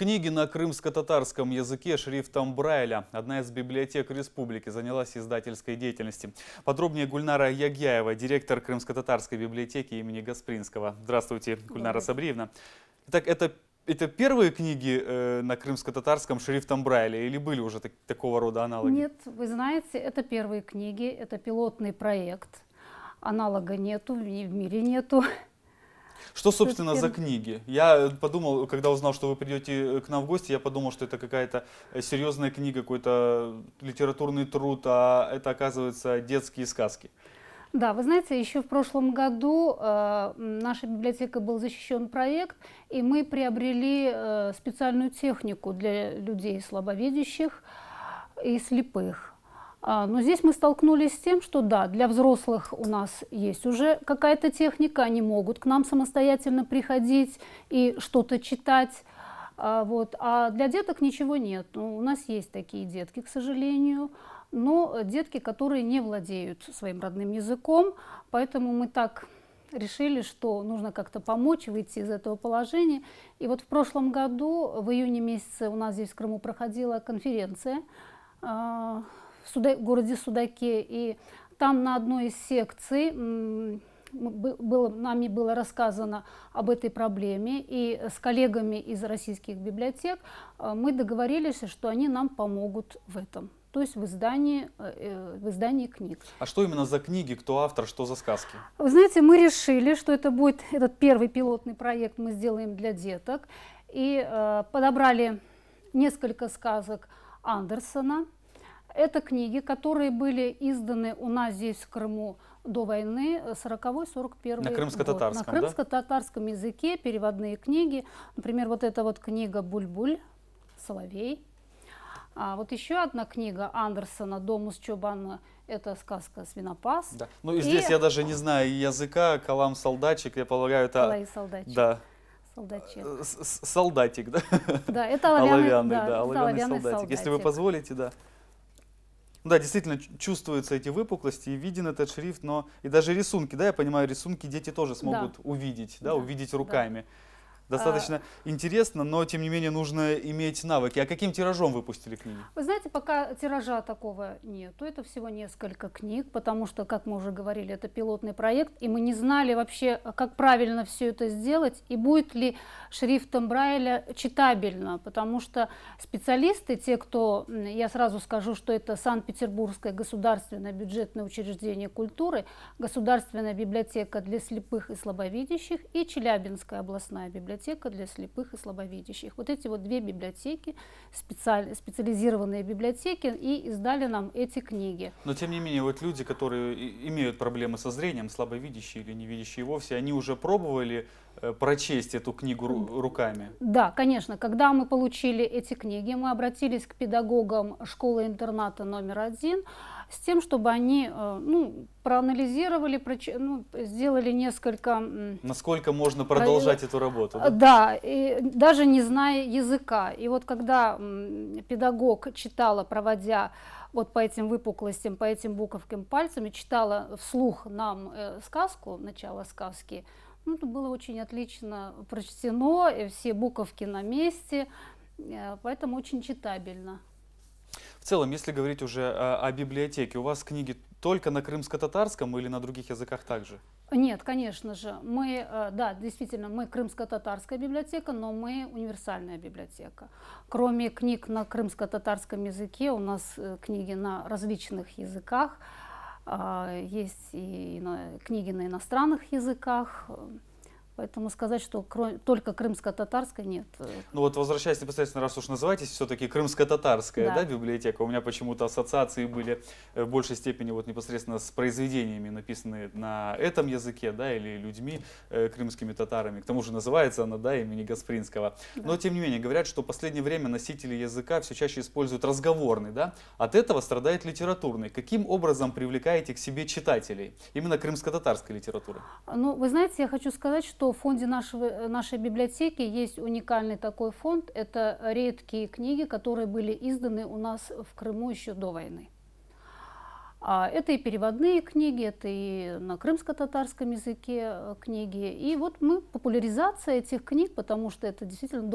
Книги на крымско-татарском языке шрифтом Брайля. Одна из библиотек республики занялась издательской деятельностью. Подробнее Гульнара Ягяева, директор Крымско-татарской библиотеки имени Гаспринского. Здравствуйте, Гульнара Сабриевна. Итак, это, это первые книги э, на крымско-татарском шрифтом Брайля или были уже так, такого рода аналоги? Нет, вы знаете, это первые книги, это пилотный проект. Аналога нету, в мире нету. Что, собственно, за книги? Я э, подумал, когда узнал, что вы придете э, к нам в гости, я подумал, что это какая-то э, серьезная книга, какой-то литературный труд, а это, оказывается, детские сказки. Да, вы знаете, еще в прошлом году э, наша библиотека был защищен проект, и мы приобрели э, специальную технику для людей слабовидящих и слепых. А, но здесь мы столкнулись с тем, что да, для взрослых у нас есть уже какая-то техника, они могут к нам самостоятельно приходить и что-то читать, а, вот. а для деток ничего нет. Ну, у нас есть такие детки, к сожалению, но детки, которые не владеют своим родным языком, поэтому мы так решили, что нужно как-то помочь выйти из этого положения. И вот в прошлом году, в июне месяце, у нас здесь в Крыму проходила конференция а, Суда, городе Судаке. И там на одной из секций было, нами было рассказано об этой проблеме, и с коллегами из российских библиотек э, мы договорились, что они нам помогут в этом. То есть в издании, э, э, в издании книг. А что именно за книги, кто автор, что за сказки? Вы знаете, мы решили, что это будет этот первый пилотный проект мы сделаем для деток. И э, подобрали несколько сказок Андерсона – это книги, которые были изданы у нас здесь в Крыму до войны, 40-41 э, На крымско-татарском, На крымско-татарском да? языке переводные книги. Например, вот эта вот книга буль -буль», «Соловей». А вот еще одна книга Андерсона «Домус Чобана» это сказка «Свинопас». Да. Ну и, и здесь я даже не знаю языка, «Калам солдатчик», я полагаю, это... «Калай солдатчик». Да. Солдатчик. Э, с -с Солдатик, да? Да, это оловянный, оловянный да, да, оловянный, оловянный солдатик. солдатик. Если вы позволите, да. Да, действительно чувствуются эти выпуклости и виден этот шрифт, но и даже рисунки, да, я понимаю, рисунки дети тоже смогут да. увидеть, да, да, увидеть руками. Да достаточно а... интересно, но тем не менее нужно иметь навыки. А каким тиражом выпустили книги? Вы знаете, пока тиража такого нету, это всего несколько книг, потому что, как мы уже говорили, это пилотный проект, и мы не знали вообще, как правильно все это сделать, и будет ли шрифтом Брайля читабельно, потому что специалисты, те, кто, я сразу скажу, что это Санкт-Петербургское государственное бюджетное учреждение культуры, Государственная библиотека для слепых и слабовидящих и Челябинская областная библиотека библиотека для слепых и слабовидящих. Вот эти вот две библиотеки, специаль, специализированные библиотеки, и издали нам эти книги. Но тем не менее, вот люди, которые имеют проблемы со зрением, слабовидящие или невидящие вовсе, они уже пробовали Э, прочесть эту книгу руками? Да, конечно. Когда мы получили эти книги, мы обратились к педагогам школы-интерната номер один с тем, чтобы они э, ну, проанализировали, проч... ну, сделали несколько... Насколько можно продолжать эту работу? Да, да и даже не зная языка. И вот когда педагог читала, проводя вот по этим выпуклостям, по этим буковкам пальцами, читала вслух нам э, сказку, начало сказки, ну, это было очень отлично прочтено, и э, все буковки на месте, э, поэтому очень читабельно. В целом, если говорить уже о, о библиотеке, у вас книги только на крымско-татарском или на других языках также? Нет, конечно же. Мы, э, да, действительно, мы крымско-татарская библиотека, но мы универсальная библиотека. Кроме книг на крымско-татарском языке, у нас книги на различных языках – а, есть и книги на иностранных языках. Э, Поэтому сказать, что кроме, только крымско-татарской нет. Э. Ну вот возвращаясь непосредственно, раз уж называетесь, все-таки крымско-татарская да. Да, библиотека. У меня почему-то ассоциации были э, в большей степени вот непосредственно с произведениями, написанные на этом языке, да, или людьми, э, крымскими татарами. К тому же называется она, да, имени Гаспринского. Да. Но тем не менее, говорят, что в последнее время носители языка все чаще используют разговорный, да, от этого страдает литературный. Каким образом привлекаете к себе читателей именно крымско-татарской литературы? Ну, вы знаете, я хочу сказать, что в фонде нашего, э, нашей библиотеки есть уникальный такой фонд. Это редкие книги, которые были изданы у нас в Крыму еще до войны. А это и переводные книги, это и на крымско-татарском языке э, книги. И вот мы популяризация этих книг, потому что это действительно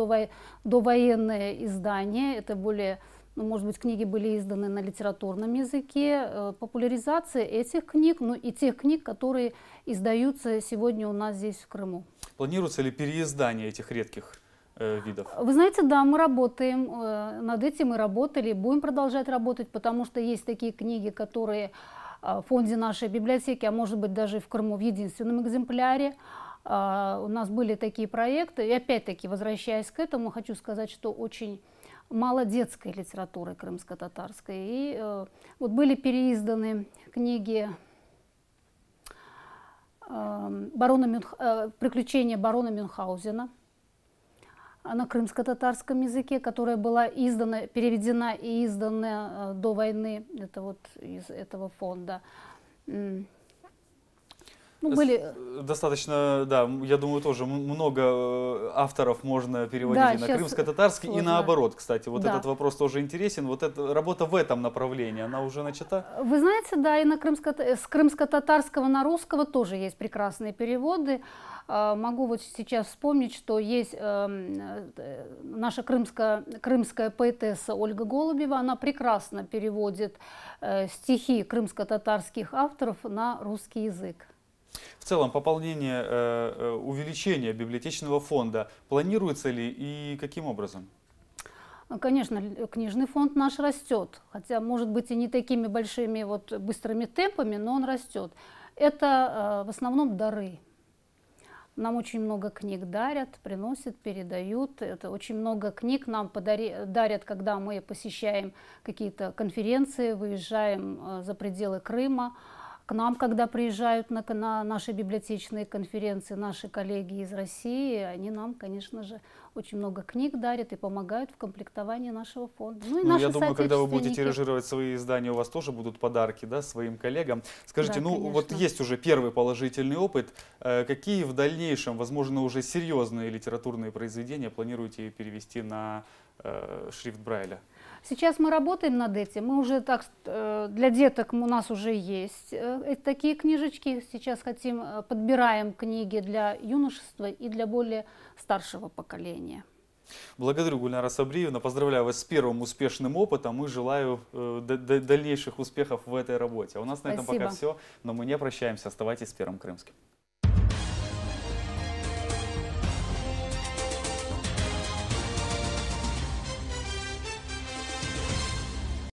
довоенное издание, это более ну, может быть, книги были изданы на литературном языке, э, популяризация этих книг, ну и тех книг, которые издаются сегодня у нас здесь в Крыму. Планируется ли переиздание этих редких э, видов? Вы знаете, да, мы работаем, э, над этим мы работали, будем продолжать работать, потому что есть такие книги, которые в фонде нашей библиотеки, а может быть даже в Крыму в единственном экземпляре. А, у нас были такие проекты, и опять-таки, возвращаясь к этому, хочу сказать, что очень мало литературы крымско-татарской. И э, вот были переизданы книги э, барона Мюнх... э, «Приключения барона Мюнхгаузена» на крымско-татарском языке, которая была издана, переведена и издана э, до войны, это вот из этого фонда. Ну, были... Э, достаточно, да, я думаю, тоже много э, авторов можно переводить да, на крымско-татарский, и наоборот, кстати. Вот да. этот вопрос тоже интересен. Вот эта работа в этом направлении, она уже начата? Э, вы знаете, да, и на крымско с крымско-татарского на русского тоже есть прекрасные переводы. Могу вот сейчас вспомнить, что есть эм, наша крымская, крымская поэтесса Ольга Голубева, она прекрасно переводит стихи крымско-татарских авторов на русский язык. В целом, пополнение, э, э, увеличение библиотечного фонда планируется ли и каким образом? А, конечно, книжный фонд наш растет, хотя, может быть, и не такими большими вот быстрыми темпами, но он растет. Это э, в основном дары. Нам очень много книг дарят, приносят, передают. Это очень много книг нам подари, дарят, когда мы посещаем какие-то конференции, выезжаем за пределы Крыма. К нам, когда приезжают на, на наши библиотечные конференции наши коллеги из России, они нам, конечно же, очень много книг дарят и помогают в комплектовании нашего фонда. Ну, и ну наши я думаю, когда вы будете тиражировать свои издания, у вас тоже будут подарки да, своим коллегам. Скажите, да, ну конечно. вот есть уже первый положительный опыт. Э, какие в дальнейшем, возможно, уже серьезные литературные произведения планируете перевести на э, шрифт Брайля? Сейчас мы работаем над этим. Мы уже так э, для деток у нас уже есть э, э, такие книжечки. Сейчас хотим подбираем книги для юношества и для более старшего поколения. Благодарю, Гульнара Сабриевна. Поздравляю вас с первым успешным опытом и желаю дальнейших успехов в этой работе. у нас на Спасибо. этом пока все, но мы не прощаемся. Оставайтесь с Первым Крымским.